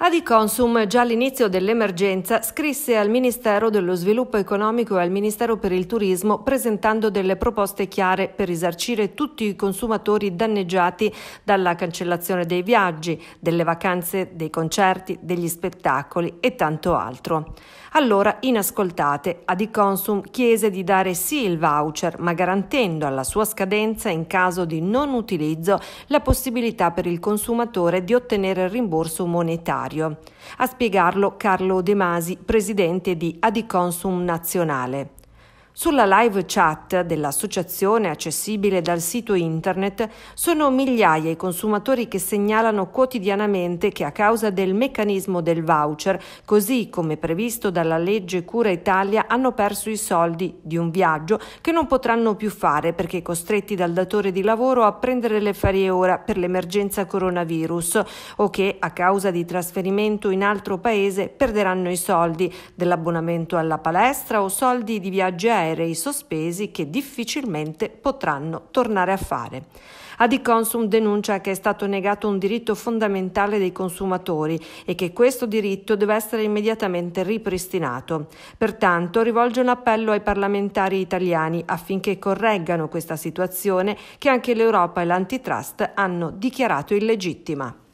Adiconsum già all'inizio dell'emergenza scrisse al Ministero dello Sviluppo Economico e al Ministero per il Turismo presentando delle proposte chiare per risarcire tutti i consumatori danneggiati dalla cancellazione dei viaggi, delle vacanze, dei concerti, degli spettacoli e tanto altro. Allora, inascoltate, Adiconsum chiese di dare sì il voucher, ma garantendo alla sua scadenza in caso di non utilizzo la possibilità per il consumatore di ottenere il rimborso monetario necessario. A spiegarlo Carlo De Masi, presidente di Adiconsum Nazionale. Sulla live chat dell'associazione accessibile dal sito internet sono migliaia i consumatori che segnalano quotidianamente che a causa del meccanismo del voucher, così come previsto dalla legge Cura Italia, hanno perso i soldi di un viaggio che non potranno più fare perché costretti dal datore di lavoro a prendere le farie ora per l'emergenza coronavirus o che a causa di trasferimento in altro paese perderanno i soldi dell'abbonamento alla palestra o soldi di viaggi aerei aerei sospesi che difficilmente potranno tornare a fare. Adiconsum denuncia che è stato negato un diritto fondamentale dei consumatori e che questo diritto deve essere immediatamente ripristinato. Pertanto rivolge un appello ai parlamentari italiani affinché correggano questa situazione che anche l'Europa e l'antitrust hanno dichiarato illegittima.